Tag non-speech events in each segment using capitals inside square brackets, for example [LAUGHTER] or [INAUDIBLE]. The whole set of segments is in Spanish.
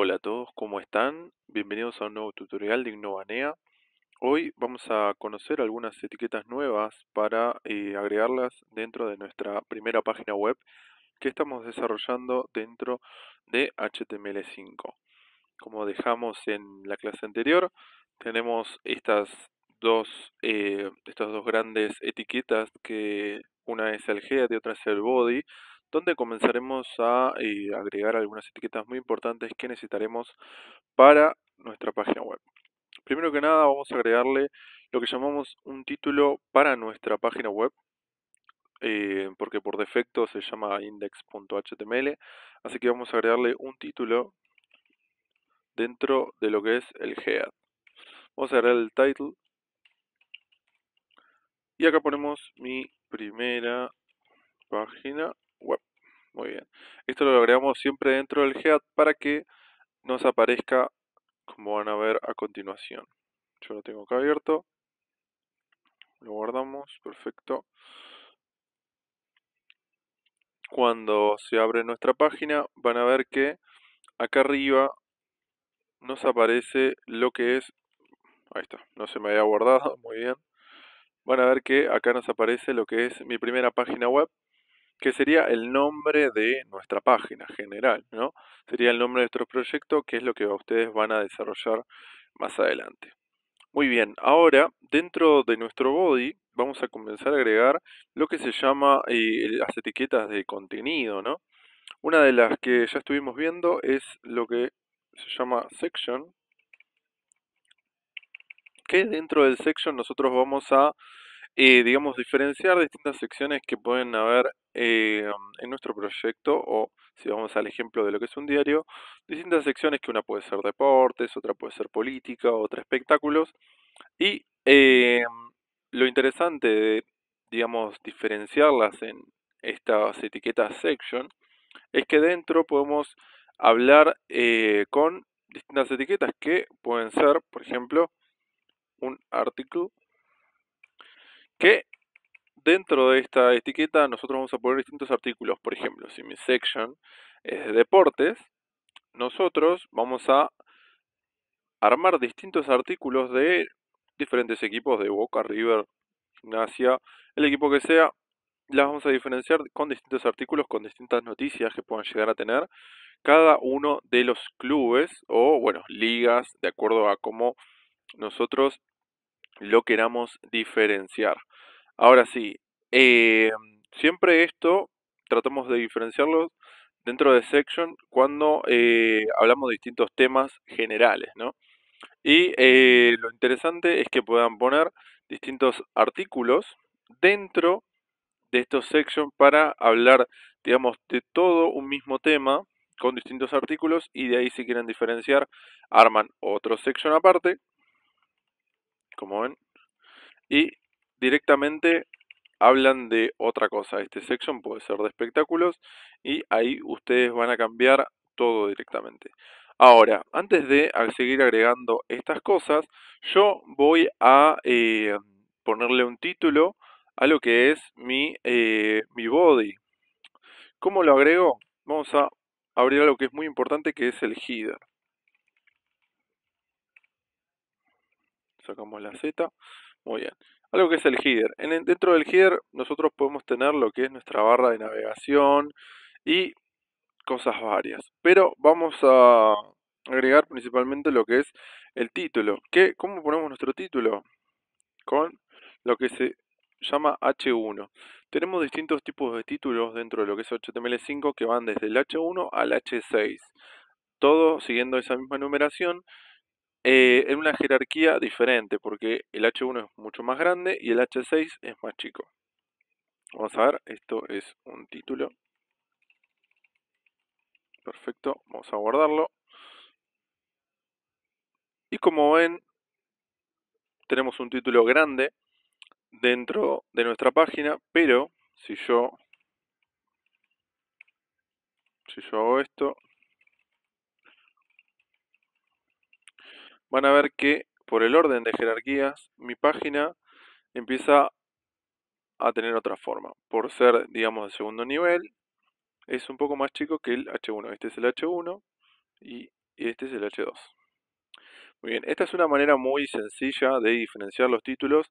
Hola a todos, ¿cómo están? Bienvenidos a un nuevo tutorial de Innovanea. Hoy vamos a conocer algunas etiquetas nuevas para eh, agregarlas dentro de nuestra primera página web que estamos desarrollando dentro de HTML5. Como dejamos en la clase anterior, tenemos estas dos, eh, estas dos grandes etiquetas que una es el head y otra es el body donde comenzaremos a eh, agregar algunas etiquetas muy importantes que necesitaremos para nuestra página web. Primero que nada vamos a agregarle lo que llamamos un título para nuestra página web, eh, porque por defecto se llama index.html, así que vamos a agregarle un título dentro de lo que es el head. Vamos a agregar el title y acá ponemos mi primera página web. Muy bien. Esto lo agregamos siempre dentro del head para que nos aparezca como van a ver a continuación. Yo lo tengo acá abierto. Lo guardamos, perfecto. Cuando se abre nuestra página van a ver que acá arriba nos aparece lo que es... Ahí está, no se me había guardado, [LAUGHS] muy bien. Van a ver que acá nos aparece lo que es mi primera página web que sería el nombre de nuestra página general, ¿no? Sería el nombre de nuestro proyecto, que es lo que ustedes van a desarrollar más adelante. Muy bien, ahora dentro de nuestro body vamos a comenzar a agregar lo que se llama eh, las etiquetas de contenido, ¿no? Una de las que ya estuvimos viendo es lo que se llama section, que dentro del section nosotros vamos a eh, digamos, diferenciar distintas secciones que pueden haber eh, en nuestro proyecto o si vamos al ejemplo de lo que es un diario, distintas secciones que una puede ser deportes, otra puede ser política, otra espectáculos. Y eh, lo interesante de, digamos, diferenciarlas en estas etiquetas section es que dentro podemos hablar con distintas etiquetas que pueden ser, por ejemplo, un artículo que dentro de esta etiqueta nosotros vamos a poner distintos artículos. Por ejemplo, si mi section es de deportes, nosotros vamos a armar distintos artículos de diferentes equipos de Boca, River, Gimnasia, el equipo que sea, las vamos a diferenciar con distintos artículos, con distintas noticias que puedan llegar a tener cada uno de los clubes o, bueno, ligas, de acuerdo a cómo nosotros lo queramos diferenciar. Ahora sí, eh, siempre esto tratamos de diferenciarlo dentro de Section cuando eh, hablamos de distintos temas generales, ¿no? Y eh, lo interesante es que puedan poner distintos artículos dentro de estos Section para hablar, digamos, de todo un mismo tema con distintos artículos y de ahí si quieren diferenciar arman otro Section aparte como ven. Y directamente hablan de otra cosa. Este section puede ser de espectáculos y ahí ustedes van a cambiar todo directamente. Ahora, antes de seguir agregando estas cosas, yo voy a eh, ponerle un título a lo que es mi, eh, mi body. ¿Cómo lo agrego? Vamos a abrir lo que es muy importante que es el header. sacamos la Z, muy bien. Algo que es el header. En, dentro del header nosotros podemos tener lo que es nuestra barra de navegación y cosas varias. Pero vamos a agregar principalmente lo que es el título. ¿Qué, ¿Cómo ponemos nuestro título? Con lo que se llama H1. Tenemos distintos tipos de títulos dentro de lo que es HTML5 que van desde el H1 al H6. Todo siguiendo esa misma numeración eh, en una jerarquía diferente, porque el H1 es mucho más grande y el H6 es más chico. Vamos a ver, esto es un título. Perfecto, vamos a guardarlo. Y como ven, tenemos un título grande dentro de nuestra página, pero si yo, si yo hago esto, van a ver que por el orden de jerarquías mi página empieza a tener otra forma. Por ser, digamos, de segundo nivel, es un poco más chico que el H1. Este es el H1 y este es el H2. Muy bien, esta es una manera muy sencilla de diferenciar los títulos.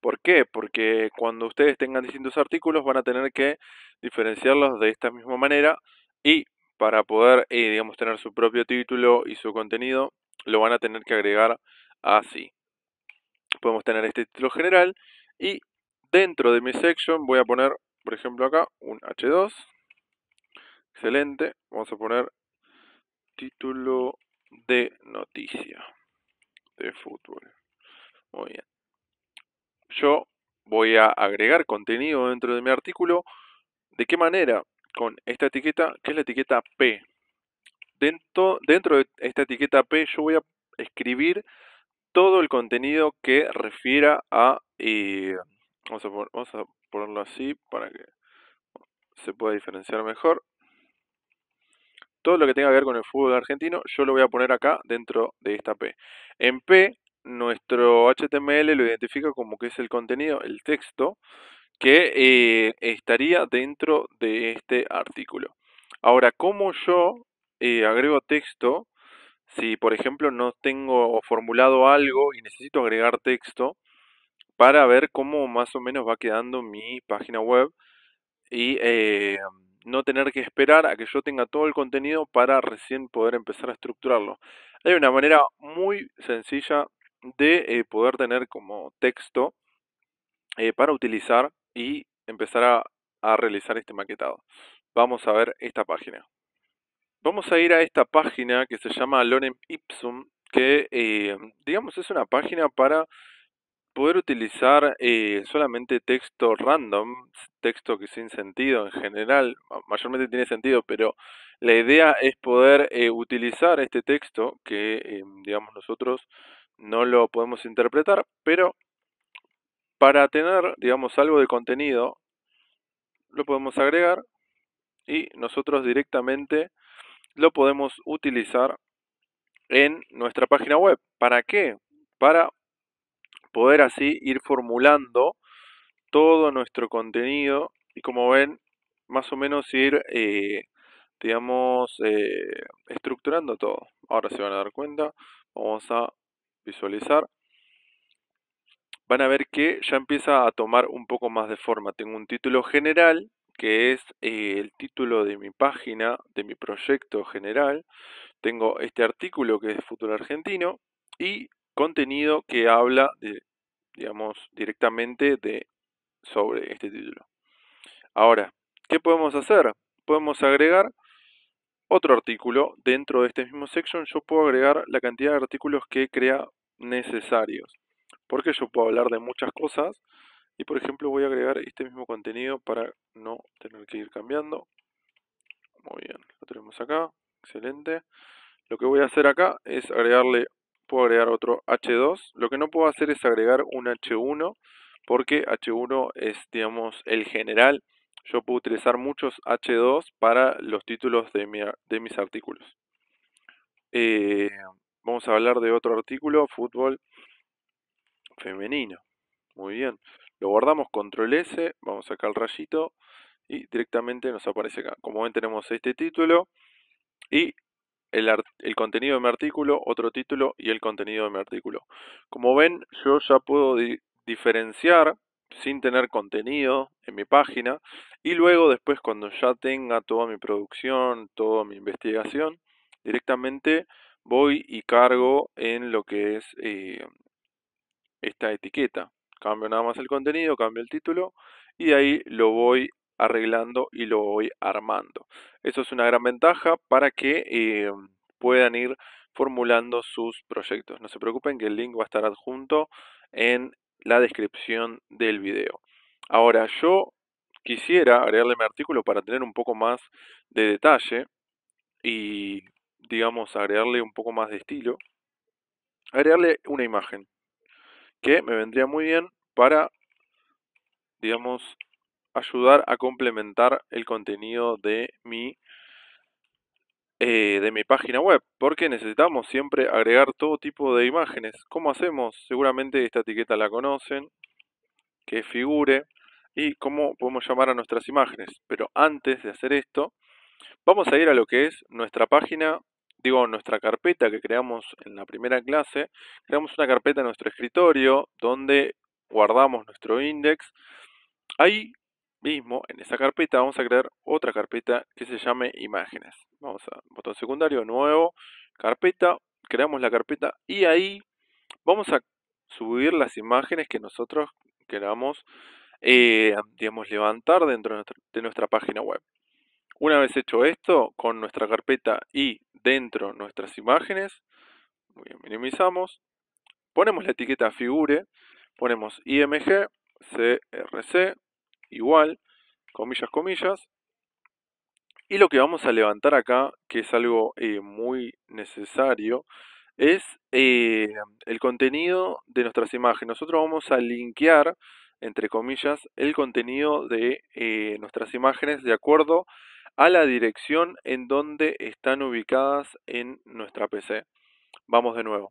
¿Por qué? Porque cuando ustedes tengan distintos artículos van a tener que diferenciarlos de esta misma manera y para poder, eh, digamos, tener su propio título y su contenido, lo van a tener que agregar así. Podemos tener este título general y dentro de mi section voy a poner, por ejemplo acá, un H2. Excelente. Vamos a poner título de noticia de fútbol. Muy bien. Yo voy a agregar contenido dentro de mi artículo. ¿De qué manera? Con esta etiqueta, que es la etiqueta P. Dentro, de esta etiqueta P yo voy a escribir todo el contenido que refiera a... Eh, vamos, a ponerlo así para que se pueda diferenciar mejor. Todo lo que tenga que ver con el fútbol argentino, yo lo voy a poner acá dentro de esta P. En P, nuestro HTML lo identifica como que es el contenido, el texto, que eh, estaría dentro de este artículo. Ahora, ¿cómo yo y eh, agrego texto, si por ejemplo no tengo formulado algo y necesito agregar texto para ver cómo más o menos va quedando mi página web y eh, no tener que esperar a que yo tenga todo el contenido para recién poder empezar a estructurarlo. Hay una manera muy sencilla de eh, poder tener como texto para utilizar y empezar a realizar este maquetado. Vamos a ver esta página. Vamos a ir a esta página que se llama Lorem Ipsum, que eh, digamos es una página para poder utilizar eh, solamente texto random, texto que sin sentido en general, mayormente tiene sentido, pero la idea es poder eh, utilizar este texto que, digamos, nosotros no lo podemos interpretar, pero para tener, digamos, algo de contenido, lo podemos agregar y nosotros directamente lo podemos utilizar en nuestra página web. ¿Para qué? Para poder así ir formulando todo nuestro contenido y como ven, más o menos ir, eh, digamos, eh, estructurando todo. Ahora se van a dar cuenta, vamos a visualizar. Van a ver que ya empieza a tomar un poco más de forma. Tengo un título general que es eh, el título de mi página, de mi proyecto general. Tengo este artículo que es Futuro Argentino y contenido que habla, digamos, directamente de, sobre este título. Ahora, ¿qué podemos hacer? Podemos agregar otro artículo dentro de este mismo section. Yo puedo agregar la cantidad de artículos que crea necesarios. Porque yo puedo hablar de muchas cosas y por ejemplo voy a agregar este mismo contenido para no tener que ir cambiando. Muy bien, lo tenemos acá, excelente. Lo que voy a hacer acá es agregarle, puedo agregar otro H2. Lo que no puedo hacer es agregar un H1 porque H1 es, digamos, el general. Yo puedo utilizar muchos H2 para los títulos de, de mis artículos. Eh, vamos a hablar de otro artículo, fútbol femenino. Muy bien. Lo guardamos, control S, vamos acá al rayito y directamente nos aparece acá. Como ven tenemos este título y el, contenido de mi artículo, otro título y el contenido de mi artículo. Como ven yo ya puedo diferenciar sin tener contenido en mi página y luego después cuando ya tenga toda mi producción, toda mi investigación, directamente voy y cargo en lo que es eh, esta etiqueta. Cambio nada más el contenido, cambio el título y ahí lo voy arreglando y lo voy armando. Eso es una gran ventaja para que eh, puedan ir formulando sus proyectos. No se preocupen que el link va a estar adjunto en la descripción del video. Ahora, yo quisiera agregarle mi artículo para tener un poco más de detalle y, digamos, agregarle un poco más de estilo. Agregarle una imagen que me vendría muy bien para, digamos, ayudar a complementar el contenido de mi, eh, de mi página web, porque necesitamos siempre agregar todo tipo de imágenes. ¿Cómo hacemos? Seguramente esta etiqueta la conocen, que figure, y cómo podemos llamar a nuestras imágenes. Pero antes de hacer esto, vamos a ir a lo que es nuestra página, digo, nuestra carpeta que creamos en la primera clase. Creamos una carpeta en nuestro escritorio donde guardamos nuestro index. Ahí mismo, en esa carpeta, vamos a crear otra carpeta que se llame imágenes. Vamos a botón secundario, nuevo, carpeta, creamos la carpeta y ahí vamos a subir las imágenes que nosotros queramos, eh, digamos, levantar dentro de nuestra, página web. Una vez hecho esto, con nuestra carpeta y dentro nuestras imágenes, minimizamos, ponemos la etiqueta figure ponemos img crc igual, comillas, comillas, y lo que vamos a levantar acá, que es algo eh, muy necesario, es eh, el contenido de nuestras imágenes. Nosotros vamos a linkear, entre comillas, el contenido de eh, nuestras imágenes de acuerdo a la dirección en donde están ubicadas en nuestra PC. Vamos de nuevo.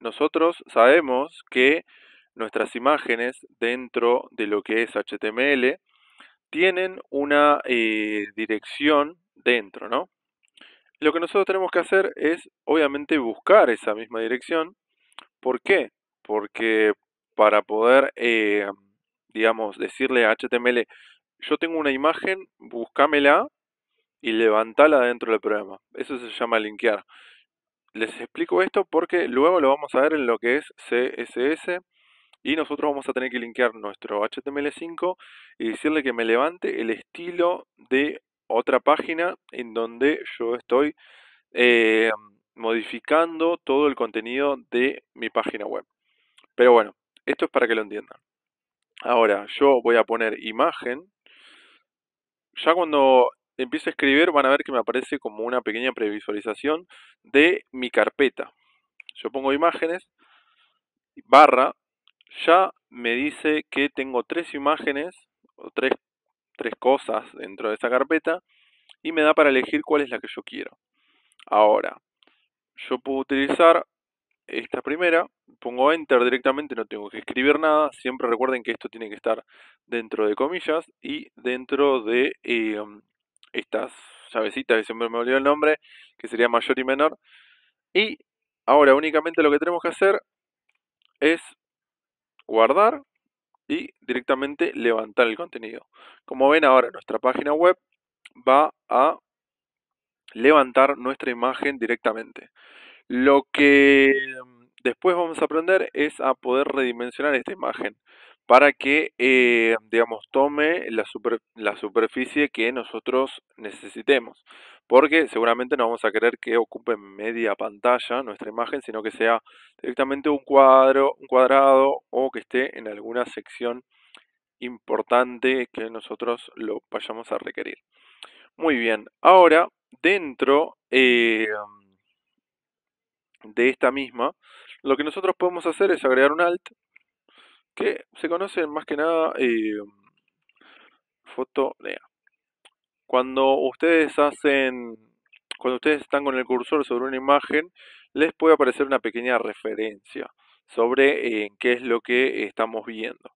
Nosotros sabemos que nuestras imágenes dentro de lo que es HTML tienen una eh, dirección dentro, ¿no? Lo que nosotros tenemos que hacer es, obviamente, buscar esa misma dirección. ¿Por qué? Porque para poder, eh, digamos, decirle a HTML, yo tengo una imagen, búscamela y levantala dentro del programa. Eso se llama linkear. Les explico esto porque luego lo vamos a ver en lo que es CSS y nosotros vamos a tener que linkear nuestro HTML5 y decirle que me levante el estilo de otra página en donde yo estoy eh, modificando todo el contenido de mi página web. Pero bueno, esto es para que lo entiendan. Ahora, yo voy a poner imagen. Ya cuando empiece a escribir van a ver que me aparece como una pequeña previsualización de mi carpeta. Yo pongo imágenes, barra, ya me dice que tengo tres imágenes o tres, cosas dentro de esa carpeta y me da para elegir cuál es la que yo quiero. Ahora, yo puedo utilizar esta primera, pongo enter directamente, no tengo que escribir nada, siempre recuerden que esto tiene que estar dentro de comillas y dentro de em, estas llavecitas que siempre me olvidó el nombre, que sería mayor y menor. Y ahora únicamente lo que tenemos que hacer es guardar y directamente levantar el contenido. Como ven ahora nuestra página web va a levantar nuestra imagen directamente. Lo que mm, después vamos a aprender es a poder redimensionar esta imagen para que, eh, digamos, tome la, superficie que nosotros necesitemos. Porque seguramente no vamos a querer que ocupe media pantalla nuestra imagen, sino que sea directamente un cuadro, un cuadrado o que esté en alguna sección importante que nosotros lo vayamos a requerir. Muy bien, ahora dentro eh, de esta misma, lo que nosotros podemos hacer es agregar un alt que se conocen más que nada eh, foto Cuando ustedes hacen, cuando ustedes están con el cursor sobre una imagen, les puede aparecer una pequeña referencia sobre eh, qué es lo que estamos viendo.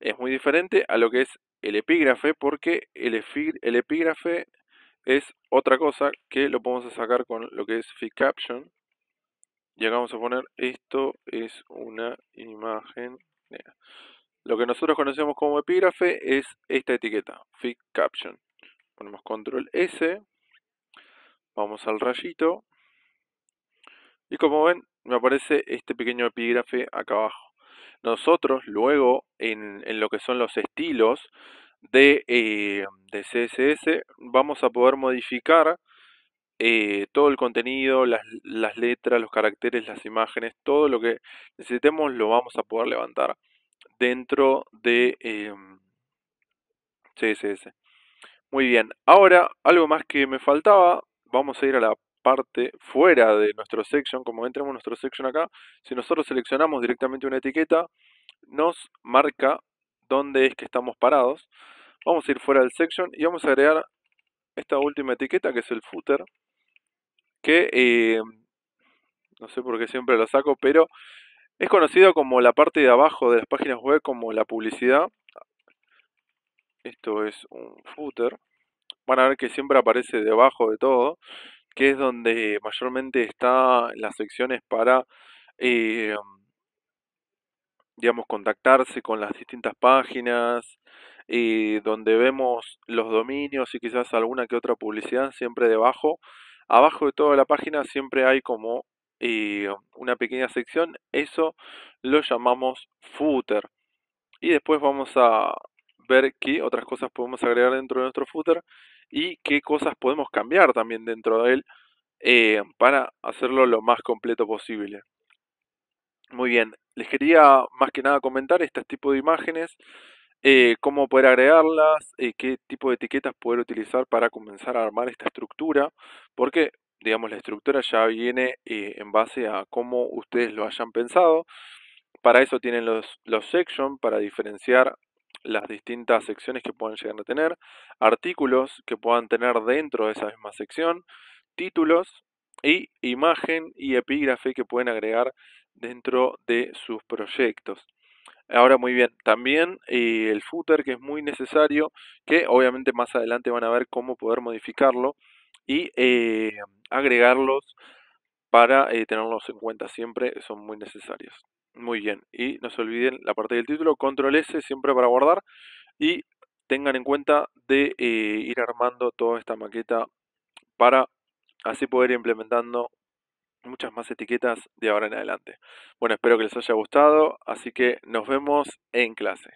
Es muy diferente a lo que es el epígrafe porque el, epígrafe es otra cosa que lo podemos sacar con lo que es Fit Caption. Y acá vamos a poner esto es una imagen lo que nosotros conocemos como epígrafe es esta etiqueta, fig caption. Ponemos control S, vamos al rayito y como ven me aparece este pequeño epígrafe acá abajo. Nosotros luego en, lo que son los estilos de, eh, de CSS vamos a poder modificar eh, todo el contenido, las, letras, los caracteres, las imágenes, todo lo que necesitemos lo vamos a poder levantar dentro de em, CSS. Muy bien, ahora algo más que me faltaba, vamos a ir a la parte fuera de nuestro section, como entremos en nuestro section acá, si nosotros seleccionamos directamente una etiqueta, nos marca dónde es que estamos parados. Vamos a ir fuera del section y vamos a agregar esta última etiqueta que es el footer que eh, no sé por qué siempre lo saco, pero es conocido como la parte de abajo de las páginas web, como la publicidad. Esto es un footer. Van a ver que siempre aparece debajo de todo, que es donde mayormente están las secciones para, eh, digamos, contactarse con las distintas páginas, y eh, donde vemos los dominios y quizás alguna que otra publicidad siempre debajo abajo de toda la página siempre hay como eh, una pequeña sección, eso lo llamamos footer. Y después vamos a ver qué otras cosas podemos agregar dentro de nuestro footer y qué cosas podemos cambiar también dentro de él eh, para hacerlo lo más completo posible. Muy bien, les quería más que nada comentar este tipo de imágenes eh, cómo poder agregarlas, eh, qué tipo de etiquetas poder utilizar para comenzar a armar esta estructura, porque digamos la estructura ya viene eh, en base a cómo ustedes lo hayan pensado. Para eso tienen los, sections, para diferenciar las distintas secciones que puedan llegar a tener, artículos que puedan tener dentro de esa misma sección, títulos y imagen y epígrafe que pueden agregar dentro de sus proyectos. Ahora muy bien, también eh, el footer que es muy necesario, que obviamente más adelante van a ver cómo poder modificarlo y eh, agregarlos para eh, tenerlos en cuenta siempre, son muy necesarios. Muy bien, y no se olviden la parte del título, control S siempre para guardar y tengan en cuenta de ir armando toda esta maqueta para así poder ir implementando muchas más etiquetas de ahora en adelante. Bueno, espero que les haya gustado, así que nos vemos en clase.